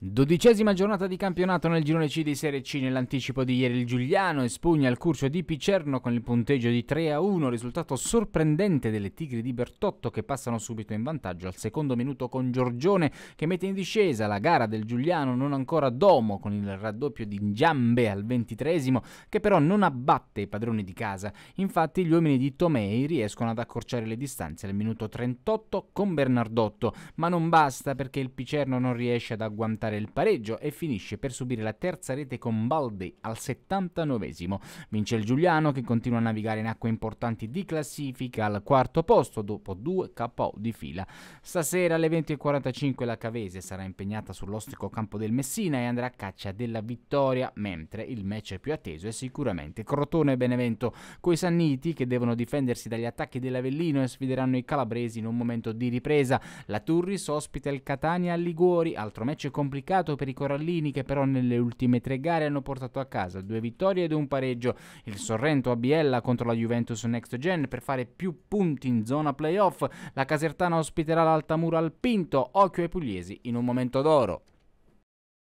Dodicesima giornata di campionato nel girone C di Serie C. Nell'anticipo di ieri il Giuliano espugna il Curcio di Picerno con il punteggio di 3 a 1, risultato sorprendente delle Tigri di Bertotto che passano subito in vantaggio al secondo minuto con Giorgione che mette in discesa la gara del Giuliano non ancora domo con il raddoppio di Giambe al ventitresimo che però non abbatte i padroni di casa. Infatti gli uomini di Tomei riescono ad accorciare le distanze al minuto 38 con Bernardotto, ma non basta perché il Picerno non riesce ad agguantare portare il pareggio e finisce per subire la terza rete con Baldi al 79 Vince il Giuliano che continua a navigare in acque importanti di classifica al quarto posto dopo due KO di fila. Stasera alle 20.45 la Cavese sarà impegnata sull'ostico campo del Messina e andrà a caccia della vittoria, mentre il match più atteso è sicuramente Crotone e Benevento, coi Sanniti che devono difendersi dagli attacchi dell'Avellino e sfideranno i calabresi in un momento di ripresa. La Turris ospita il Catania a Liguori, altro match complicato complicato per i corallini che però nelle ultime tre gare hanno portato a casa due vittorie ed un pareggio. Il Sorrento a Biella contro la Juventus Next Gen per fare più punti in zona playoff. La Casertana ospiterà l'Altamura al Pinto, occhio ai pugliesi in un momento d'oro.